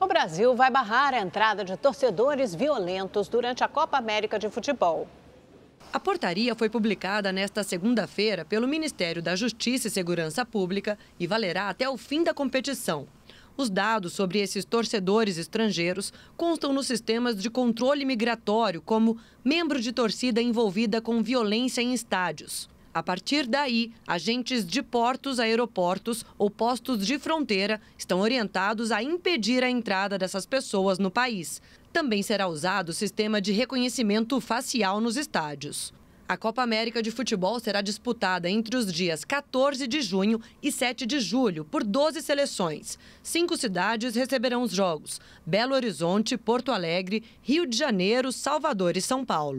O Brasil vai barrar a entrada de torcedores violentos durante a Copa América de Futebol. A portaria foi publicada nesta segunda-feira pelo Ministério da Justiça e Segurança Pública e valerá até o fim da competição. Os dados sobre esses torcedores estrangeiros constam nos sistemas de controle migratório, como membro de torcida envolvida com violência em estádios. A partir daí, agentes de portos, aeroportos ou postos de fronteira estão orientados a impedir a entrada dessas pessoas no país. Também será usado o sistema de reconhecimento facial nos estádios. A Copa América de Futebol será disputada entre os dias 14 de junho e 7 de julho, por 12 seleções. Cinco cidades receberão os jogos: Belo Horizonte, Porto Alegre, Rio de Janeiro, Salvador e São Paulo.